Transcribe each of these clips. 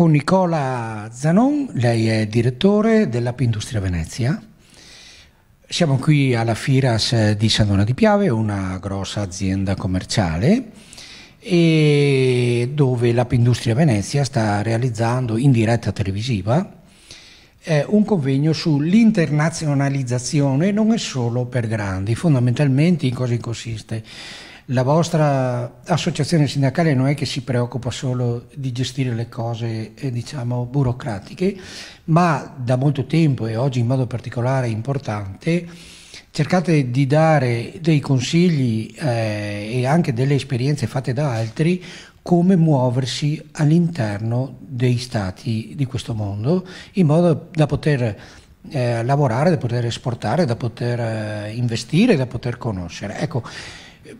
con Nicola Zanon, lei è direttore dell'App Industria Venezia. Siamo qui alla Firas di San Dona di Piave, una grossa azienda commerciale e dove l'App Industria Venezia sta realizzando in diretta televisiva eh, un convegno sull'internazionalizzazione non è solo per grandi, fondamentalmente in cosa consiste? la vostra associazione sindacale non è che si preoccupa solo di gestire le cose eh, diciamo, burocratiche, ma da molto tempo e oggi in modo particolare importante cercate di dare dei consigli eh, e anche delle esperienze fatte da altri come muoversi all'interno dei stati di questo mondo in modo da poter eh, lavorare, da poter esportare, da poter eh, investire, da poter conoscere. Ecco,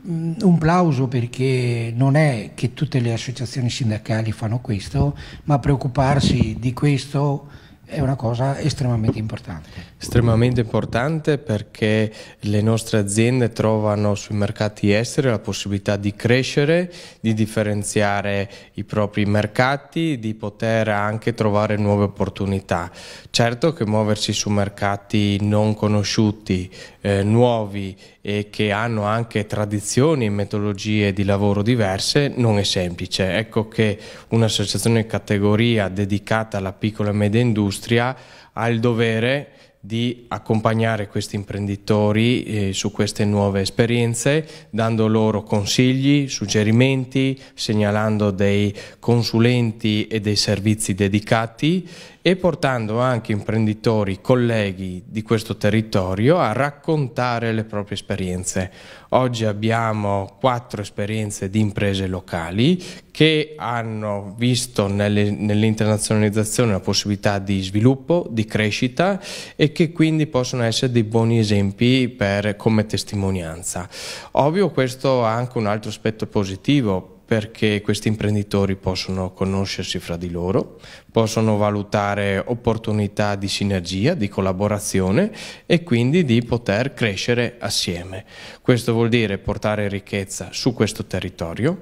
Mm, un plauso perché non è che tutte le associazioni sindacali fanno questo, ma preoccuparsi di questo è una cosa estremamente importante. Estremamente importante perché le nostre aziende trovano sui mercati esteri la possibilità di crescere, di differenziare i propri mercati, di poter anche trovare nuove opportunità. Certo che muoversi su mercati non conosciuti, eh, nuovi e che hanno anche tradizioni e metodologie di lavoro diverse non è semplice. Ecco che un'associazione categoria dedicata alla piccola e media industria ha il dovere di accompagnare questi imprenditori eh, su queste nuove esperienze, dando loro consigli, suggerimenti, segnalando dei consulenti e dei servizi dedicati e portando anche imprenditori, colleghi di questo territorio a raccontare le proprie esperienze. Oggi abbiamo quattro esperienze di imprese locali che hanno visto nell'internazionalizzazione la possibilità di sviluppo, di crescita e che quindi possono essere dei buoni esempi per, come testimonianza. Ovvio questo ha anche un altro aspetto positivo perché questi imprenditori possono conoscersi fra di loro, possono valutare opportunità di sinergia, di collaborazione e quindi di poter crescere assieme. Questo vuol dire portare ricchezza su questo territorio,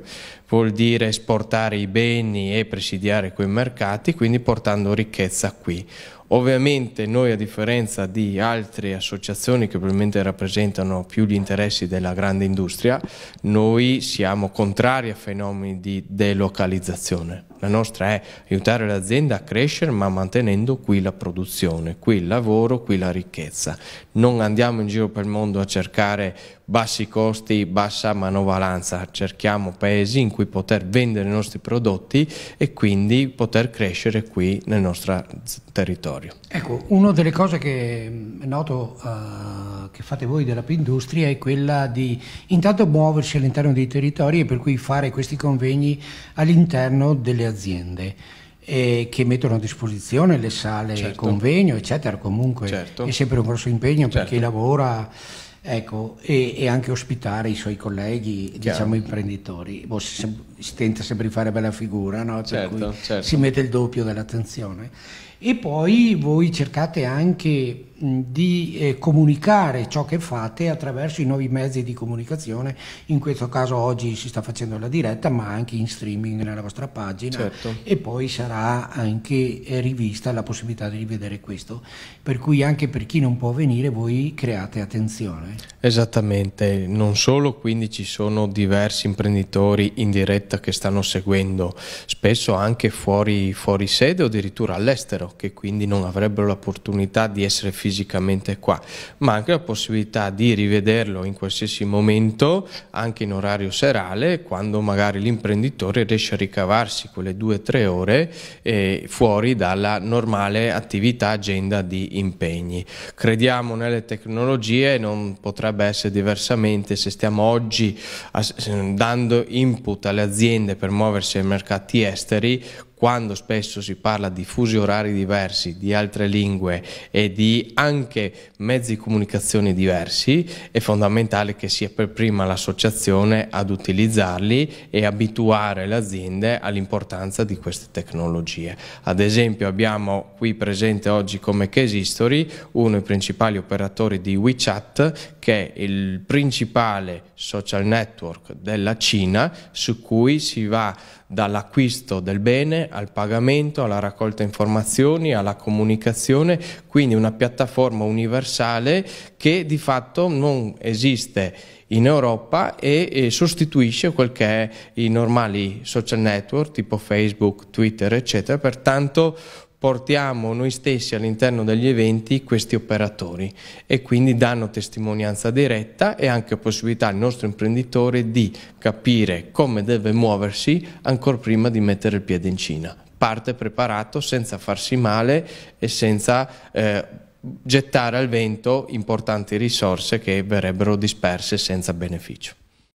vuol dire esportare i beni e presidiare quei mercati, quindi portando ricchezza qui. Ovviamente noi a differenza di altre associazioni che probabilmente rappresentano più gli interessi della grande industria, noi siamo contrari a fenomeni di delocalizzazione la nostra è aiutare l'azienda a crescere ma mantenendo qui la produzione, qui il lavoro, qui la ricchezza. Non andiamo in giro per il mondo a cercare bassi costi, bassa manovalanza, cerchiamo paesi in cui poter vendere i nostri prodotti e quindi poter crescere qui nel nostro territorio. Ecco, una delle cose che mm, noto uh, che fate voi della P-Industria è quella di intanto muoversi all'interno dei territori e per cui fare questi convegni all'interno delle aziende eh, che mettono a disposizione le sale certo. convegno, eccetera. Comunque certo. è sempre un grosso impegno certo. per chi lavora ecco, e, e, anche ospitare i suoi colleghi, Chiaro. diciamo imprenditori. Boh, si, si, tenta sempre di fare bella figura, no? Certo, certo. si mette il doppio dell'attenzione. E poi voi cercate anche di eh, comunicare ciò che fate attraverso i nuovi mezzi di comunicazione, in questo caso oggi si sta facendo la diretta ma anche in streaming nella vostra pagina certo. e poi sarà anche eh, rivista la possibilità di rivedere questo, per cui anche per chi non può venire voi create attenzione. Esattamente, non solo quindi ci sono diversi imprenditori in diretta che stanno seguendo, spesso anche fuori, fuori sede o addirittura all'estero europeo, che quindi non avrebbero l'opportunità di essere fisicamente qua, ma anche la possibilità di rivederlo in qualsiasi momento, anche in orario serale, quando magari l'imprenditore riesce a ricavarsi quelle due o tre ore eh, fuori dalla normale attività agenda di impegni. Crediamo nelle tecnologie, non potrebbe essere diversamente se stiamo oggi dando input alle aziende per muoversi ai mercati esteri, quando spesso si parla di fusi orari diversi, di altre lingue e di anche mezzi di comunicazione diversi, è fondamentale che sia per prima l'associazione ad utilizzarli e abituare le aziende all'importanza di queste tecnologie. Ad esempio abbiamo qui presente oggi come case history uno dei principali operatori di WeChat che è il principale social network della Cina su cui si va a dall'acquisto del bene al pagamento, alla raccolta informazioni, alla comunicazione, quindi una piattaforma universale che di fatto non esiste in Europa e, e sostituisce quel che è i normali social network tipo Facebook, Twitter, eccetera, pertanto portiamo noi stessi all'interno degli eventi questi operatori e quindi danno testimonianza diretta e anche possibilità al nostro imprenditore di capire come deve muoversi ancora prima di mettere il piede in Cina. Parte preparato senza farsi male e senza eh, gettare al vento importanti risorse che verrebbero disperse senza beneficio.